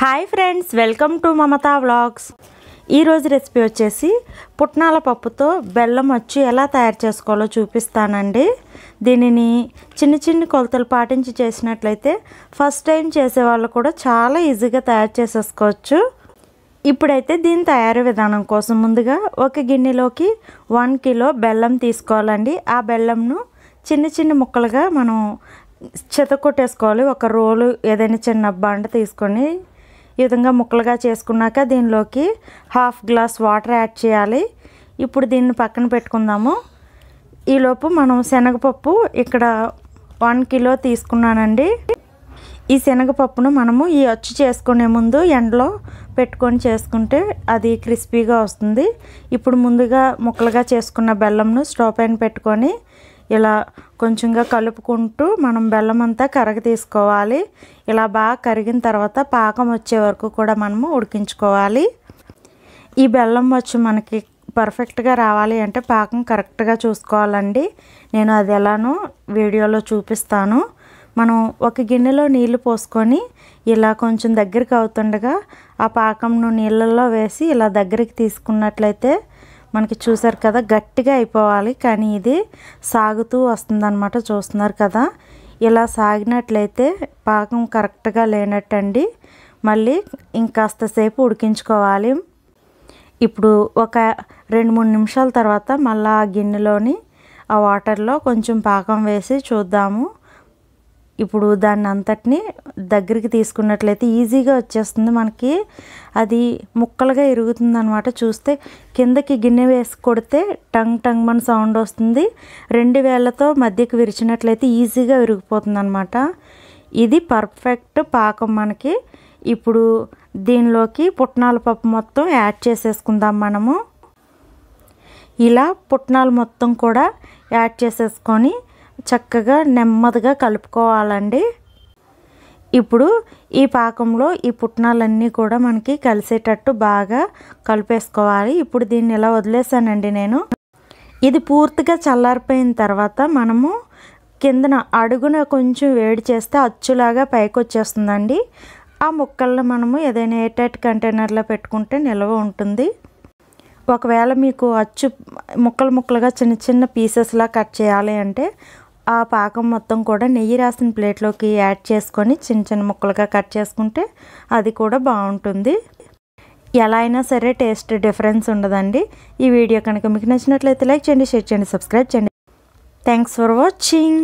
hi friends welcome to Mamata vlogs ఈరోజు recipe వచ్చేసి పుట్నాల పప్పుతో బెల్లం వచ్చి ఎలా తయారు చేసుకోవాలో చూపిస్తానండి దీనిని చిన్న చిన్న కొలతలు పాటించి చేసినట్లయితే ఫస్ట్ టైం చేసే వాళ్ళు కూడా చాలా ఈజీగా తయారు చేసేసుకోవచ్చు ఇప్పుడైతే దీని తయారీ విధానం కోసం ముందుగా ఒక గిన్నెలోకి వన్ కిలో బెల్లం తీసుకోవాలండి ఆ బెల్లంను చిన్న చిన్న ముక్కలుగా మనం చెత కొట్టేసుకోవాలి ఒక రోలు ఏదైనా చిన్న బండ తీసుకొని ఈ విధంగా ముక్కలుగా చేసుకున్నాక దీనిలోకి హాఫ్ గ్లాస్ వాటర్ యాడ్ చేయాలి ఇప్పుడు దీన్ని పక్కన పెట్టుకుందాము ఈలోపు మనం శనగపప్పు ఇక్కడ వన్ కిలో తీసుకున్నానండి ఈ శనగపప్పును మనము ఈ అచ్చు చేసుకునే ముందు ఎండలో పెట్టుకొని చేసుకుంటే అది క్రిస్పీగా వస్తుంది ఇప్పుడు ముందుగా ముక్కలుగా చేసుకున్న బెల్లంను స్టవ్ పైన పెట్టుకొని ఇలా కొంచెంగా కలుపుకుంటూ మనం బెల్లం అంతా కరగ తీసుకోవాలి ఇలా బాగా కరిగిన తర్వాత పాకం వచ్చే వరకు కూడా మనము ఉడికించుకోవాలి ఈ బెల్లం వచ్చి మనకి పర్ఫెక్ట్గా రావాలి అంటే పాకం కరెక్ట్గా చూసుకోవాలండి నేను అది ఎలానో వీడియోలో చూపిస్తాను మనం ఒక గిన్నెలో నీళ్లు పోసుకొని ఇలా కొంచెం దగ్గరికి అవుతుండగా ఆ పాకంను నీళ్ళల్లో వేసి ఇలా దగ్గరికి తీసుకున్నట్లయితే మనకి చూసారు కదా గట్టిగా అయిపోవాలి కానీ ఇది సాగుతూ వస్తుందన్నమాట చూస్తున్నారు కదా ఇలా సాగినట్లయితే పాకం కరెక్ట్గా లేనట్టండి మళ్ళీ ఇంకాస్త సేపు ఉడికించుకోవాలి ఇప్పుడు ఒక రెండు మూడు నిమిషాల తర్వాత మళ్ళీ ఆ గిన్నెలోని ఆ వాటర్లో కొంచెం పాకం వేసి చూద్దాము ఇప్పుడు దాన్ని అంతటిని దగ్గరికి తీసుకున్నట్లయితే ఈజీగా వచ్చేస్తుంది మనకి అది ముక్కలుగా ఇరుగుతుంది అనమాట చూస్తే కిందకి గిన్నె వేసి కొడితే టంగ్ టంగ్ మన సౌండ్ వస్తుంది రెండు వేళ్లతో మధ్యకి విరిచినట్లయితే ఈజీగా విరిగిపోతుంది అనమాట ఇది పర్ఫెక్ట్ పాకం మనకి ఇప్పుడు దీనిలోకి పుట్నాల పప్పు మొత్తం యాడ్ చేసేసుకుందాం మనము ఇలా పుట్నాలు మొత్తం కూడా యాడ్ చేసేసుకొని చక్కగా నెమ్మదిగా కలుపుకోవాలండి ఇప్పుడు ఈ పాకంలో ఈ పుట్నాలన్నీ కూడా మనకి కలిసేటట్టు బాగా కలిపేసుకోవాలి ఇప్పుడు దీన్ని ఇలా వదిలేసానండి నేను ఇది పూర్తిగా చల్లారిపోయిన తర్వాత మనము కిందన అడుగున కొంచెం వేడి చేస్తే అచ్చులాగా పైకి వచ్చేస్తుందండి ఆ ముక్కలను మనము ఏదైనా ఎయిర్టైట్ కంటైనర్లో పెట్టుకుంటే నిల్వ ఉంటుంది ఒకవేళ మీకు అచ్చు ముక్కలు ముక్కలుగా చిన్న చిన్న పీసెస్లా కట్ చేయాలి అంటే ఆ పాకం మొత్తం కూడా నెయ్యి రాసిన ప్లేట్లోకి యాడ్ చేసుకొని చిన్న చిన్న ముక్కలుగా కట్ చేసుకుంటే అది కూడా బాగుంటుంది ఎలా అయినా సరే టేస్ట్ డిఫరెన్స్ ఉండదండి ఈ వీడియో కనుక మీకు నచ్చినట్లయితే లైక్ చేయండి షేర్ చేయండి సబ్స్క్రైబ్ చేయండి థ్యాంక్స్ ఫర్ వాచింగ్